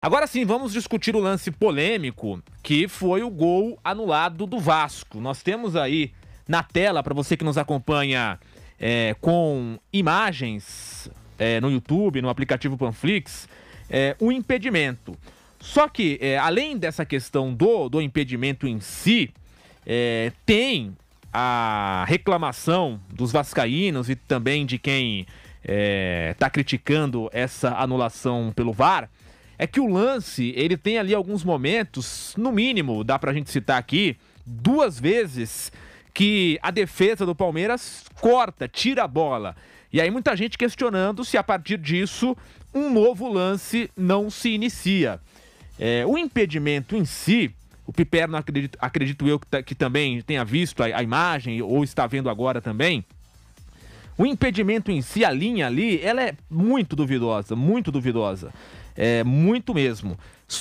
Agora sim, vamos discutir o lance polêmico que foi o gol anulado do Vasco. Nós temos aí na tela, para você que nos acompanha é, com imagens é, no YouTube, no aplicativo Panflix, é, o impedimento. Só que, é, além dessa questão do, do impedimento em si, é, tem a reclamação dos vascaínos e também de quem está é, criticando essa anulação pelo VAR é que o lance, ele tem ali alguns momentos, no mínimo, dá pra gente citar aqui, duas vezes que a defesa do Palmeiras corta, tira a bola. E aí muita gente questionando se a partir disso um novo lance não se inicia. É, o impedimento em si, o Piper, acredito, acredito eu que, que, também tenha visto a, a imagem ou está vendo agora também, o impedimento em si, a linha ali, ela é muito duvidosa, muito duvidosa. É muito mesmo.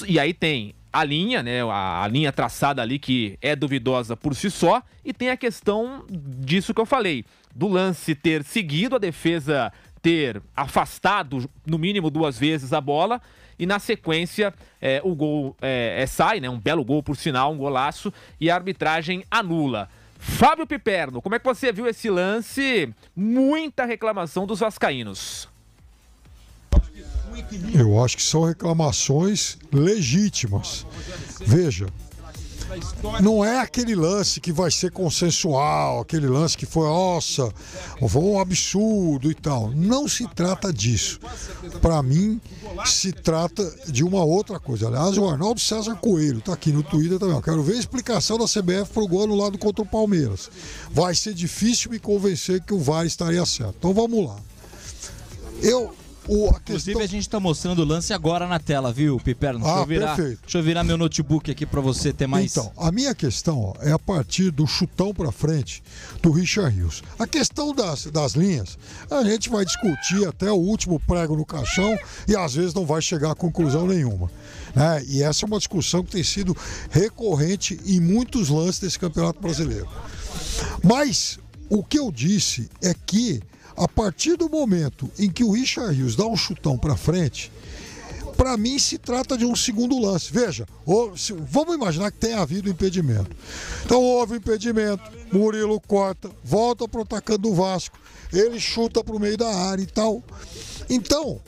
E aí tem a linha, né, a, a, linha traçada ali que é duvidosa por si só, e tem a questão disso que eu falei, do lance ter seguido a defesa ter afastado no mínimo duas vezes a bola e na sequência é, o gol é, é, sai, né, um belo gol por sinal, um golaço e a arbitragem anula. Fábio Piperno, como é que você viu esse lance? Muita reclamação dos vascaínos. Eu acho que são reclamações legítimas. Veja, não é aquele lance que vai ser consensual, aquele lance que foi, nossa, foi um absurdo e tal. Não se trata disso. Para mim, se trata de uma outra coisa. Aliás, o Arnaldo César Coelho está aqui no Twitter também. Eu quero ver a explicação da CBF pro gol lado contra o Palmeiras. Vai ser difícil me convencer que o VAR estaria certo. Então vamos lá. Eu o, a Inclusive, a gente está mostrando o lance agora na tela, viu, Piperno? Deixa, ah, eu virar, perfeito. deixa eu virar meu notebook aqui para você ter mais. Então, a minha questão ó, é a partir do chutão para frente do Richard Rios. A questão das, das linhas, a gente vai discutir até o último prego no caixão e às vezes não vai chegar a conclusão nenhuma. Né? E essa é uma discussão que tem sido recorrente em muitos lances desse Campeonato Brasileiro. Mas o que eu disse é que a partir do momento em que o Richard Rios dá um chutão para frente, para mim se trata de um segundo lance. Veja, ou, se, vamos imaginar que tenha havido impedimento. Então houve impedimento, Murilo corta, volta para o atacante do Vasco, ele chuta para o meio da área e tal. Então,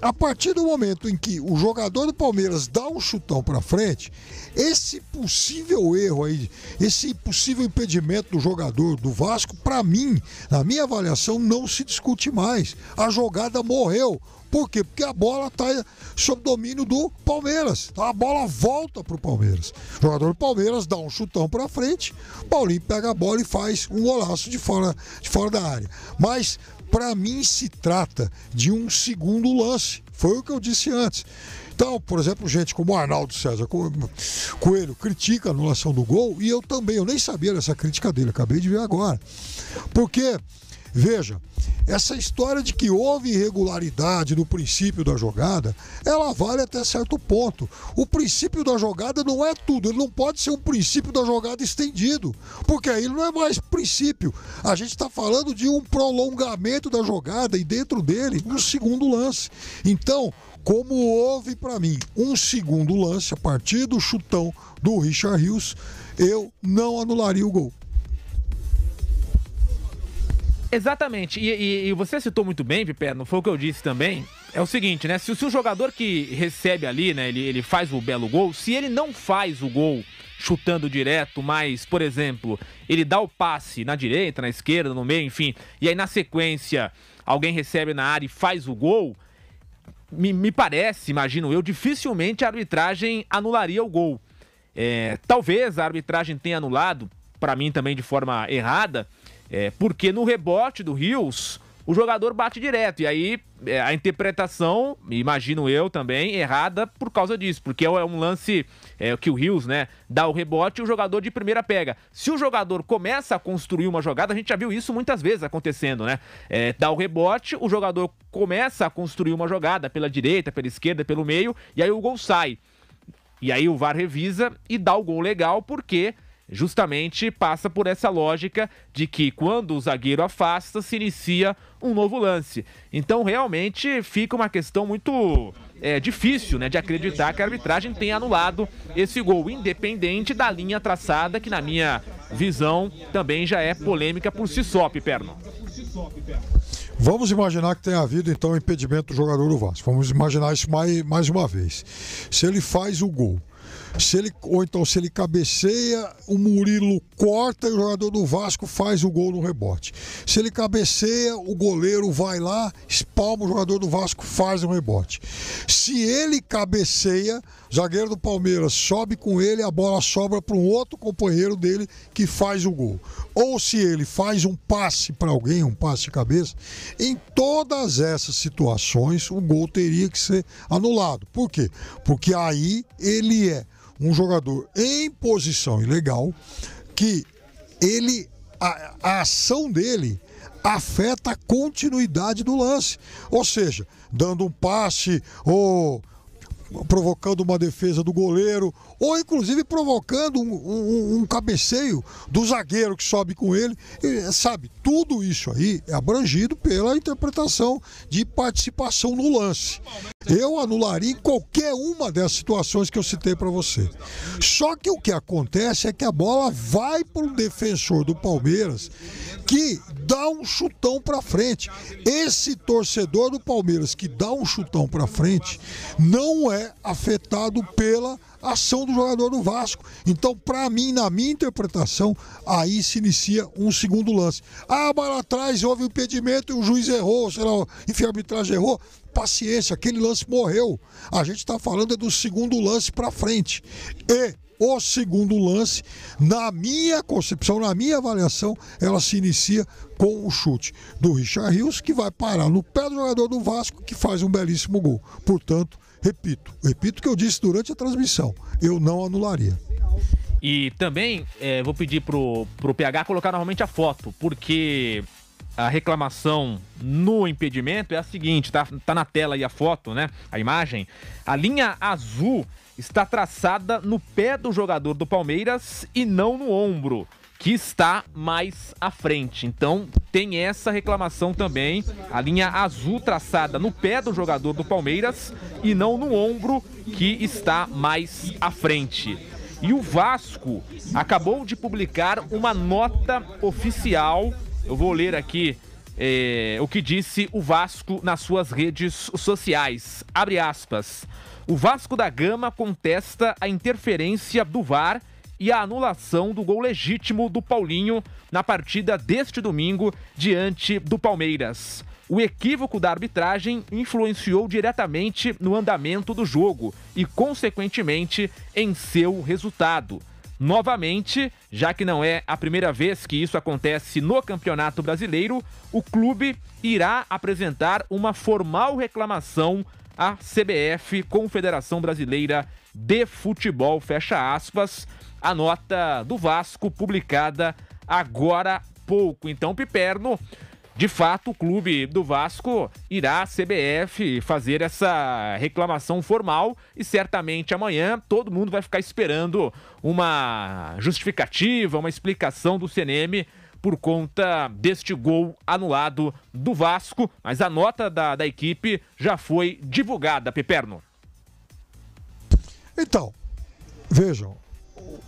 a partir do momento em que o jogador do Palmeiras dá um chutão para frente, esse possível erro aí, esse possível impedimento do jogador do Vasco, para mim, na minha avaliação, não se discute mais. A jogada morreu. Por quê? Porque a bola está sob domínio do Palmeiras. Então, a bola volta para o Palmeiras. O jogador do Palmeiras dá um chutão para frente, Paulinho pega a bola e faz um golaço de fora, de fora da área. Mas para mim, se trata de um segundo lance. Foi o que eu disse antes. Então, por exemplo, gente como Arnaldo César Coelho critica a anulação do gol, e eu também, eu nem sabia dessa crítica dele, acabei de ver agora. Porque Veja, essa história de que houve irregularidade no princípio da jogada, ela vale até certo ponto. O princípio da jogada não é tudo, ele não pode ser um princípio da jogada estendido, porque aí não é mais princípio. A gente está falando de um prolongamento da jogada e dentro dele um segundo lance. Então, como houve para mim um segundo lance a partir do chutão do Richard Rios, eu não anularia o gol. Exatamente. E, e, e, você citou muito bem, Piper, não foi o que eu disse também. É o seguinte, né? Se, se o jogador que recebe ali, né, ele, ele faz o belo gol, se ele não faz o gol chutando direto, mas, por exemplo, ele dá o passe na direita, na esquerda, no meio, enfim, e aí na sequência alguém recebe na área e faz o gol, me, me parece, imagino eu, dificilmente a arbitragem anularia o gol. É, talvez a arbitragem tenha anulado, para mim também de forma errada, é, porque no rebote do Rios, o jogador bate direto. E aí é, a interpretação, imagino eu também, errada por causa disso. Porque é um lance é, que o Rios né, dá o rebote e o jogador de primeira pega. Se o jogador começa a construir uma jogada, a gente já viu isso muitas vezes acontecendo, né? É, dá o rebote, o jogador começa a construir uma jogada pela direita, pela esquerda, pelo meio, e aí o gol sai. E aí o VAR revisa e dá o gol legal, porque justamente passa por essa lógica de que quando o zagueiro afasta, se inicia um novo lance. Então, realmente, fica uma questão muito é, difícil né, de acreditar que a arbitragem tenha anulado esse gol, independente da linha traçada, que, na minha visão, também já é polêmica por si só, Piperno. Vamos imaginar que tenha havido, então, impedimento do jogador do Vasco. Vamos imaginar isso mais, mais uma vez. Se ele faz o gol se ele, ou então se ele cabeceia, o Murilo corta e o jogador do Vasco faz o gol no rebote. Se ele cabeceia, o goleiro vai lá, espalma o jogador do Vasco, faz um rebote. Se ele cabeceia, zagueiro do Palmeiras sobe com ele, a bola sobra para um outro companheiro dele que faz o gol. Ou se ele faz um passe para alguém, um passe de cabeça, em todas essas situações o gol teria que ser anulado. Por quê? Porque aí ele é um jogador em posição ilegal que ele a, a ação dele afeta a continuidade do lance. Ou seja, dando um passe ou provocando uma defesa do goleiro, ou inclusive provocando um, um, um, cabeceio do zagueiro que sobe com ele. E, sabe, tudo isso aí é abrangido pela interpretação de participação no lance eu anularia em qualquer uma dessas situações que eu citei para você. Só que o que acontece é que a bola vai para um defensor do Palmeiras que dá um chutão para frente. Esse torcedor do Palmeiras que dá um chutão para frente não é afetado pela ação do jogador do Vasco. Então, para mim, na minha interpretação, aí se inicia um segundo lance. Ah, mas atrás houve impedimento e o juiz errou, sei lá, enfim, a arbitragem errou paciência, aquele lance morreu. A gente está falando é do segundo lance para frente. E o segundo lance, na minha concepção, na minha avaliação, ela se inicia com o chute do Richard Rios, que vai parar no pé do jogador do Vasco, que faz um belíssimo gol. Portanto, repito, repito o que eu disse durante a transmissão, eu não anularia. E também é, vou pedir pro, o PH colocar novamente a foto, porque a reclamação no impedimento é a seguinte, tá, tá na tela aí a foto, né? A imagem. A linha azul está traçada no pé do jogador do Palmeiras e não no ombro, que está mais à frente. Então tem essa reclamação também. A linha azul traçada no pé do jogador do Palmeiras e não no ombro, que está mais à frente. E o Vasco acabou de publicar uma nota oficial eu vou ler aqui é, o que disse o Vasco nas suas redes sociais. Abre aspas. O Vasco da Gama contesta a interferência do VAR e a anulação do gol legítimo do Paulinho na partida deste domingo diante do Palmeiras. O equívoco da arbitragem influenciou diretamente no andamento do jogo e, consequentemente, em seu resultado. Novamente, já que não é a primeira vez que isso acontece no Campeonato Brasileiro, o clube irá apresentar uma formal reclamação à CBF, Confederação Brasileira de Futebol, fecha aspas, a nota do Vasco publicada agora há pouco. Então, Piperno de fato, o clube do Vasco irá à CBF fazer essa reclamação formal e certamente amanhã todo mundo vai ficar esperando uma justificativa, uma explicação do CNM por conta deste gol anulado do Vasco, mas a nota da, da equipe já foi divulgada, Piperno. Então, vejam,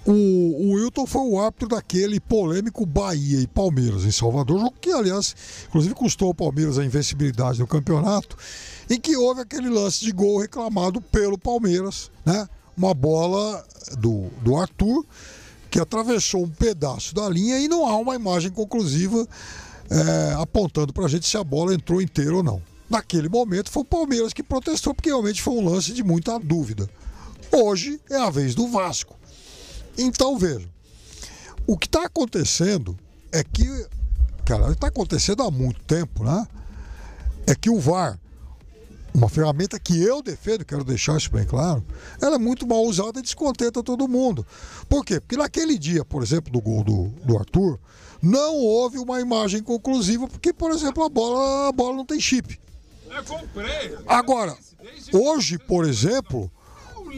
o, o Wilton foi o árbitro daquele polêmico Bahia e Palmeiras em Salvador, jogo que, aliás, inclusive custou ao Palmeiras a invencibilidade no campeonato, em que houve aquele lance de gol reclamado pelo Palmeiras, né? Uma bola do, do Arthur que atravessou um pedaço da linha e não há uma imagem conclusiva é, apontando para a gente se a bola entrou inteira ou não. Naquele momento foi o Palmeiras que protestou, porque realmente foi um lance de muita dúvida. Hoje é a vez do Vasco. Então, vejam, o que está acontecendo é que, cara, está acontecendo há muito tempo, né? É que o VAR, uma ferramenta que eu defendo, quero deixar isso bem claro, ela é muito mal usada e descontenta todo mundo. Por quê? Porque naquele dia, por exemplo, do gol do, do Arthur, não houve uma imagem conclusiva, porque, por exemplo, a bola, a bola não tem chip. Eu é, comprei. Agora, hoje, por exemplo,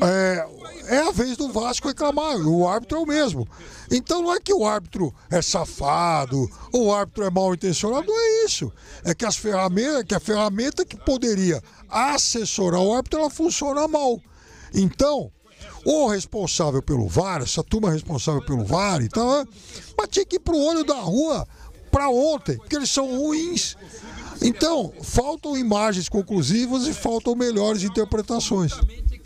é, é a vez do Vasco reclamar, o árbitro é o mesmo. Então não é que o árbitro é safado, ou o árbitro é mal intencionado, não é isso. É que, as ferramentas, que a ferramenta que poderia assessorar o árbitro, ela funciona mal. Então, o responsável pelo VAR, essa turma responsável pelo VAR e tal, né, mas tinha que ir pro olho da rua para ontem, porque eles são ruins. Então, faltam imagens conclusivas e faltam melhores interpretações.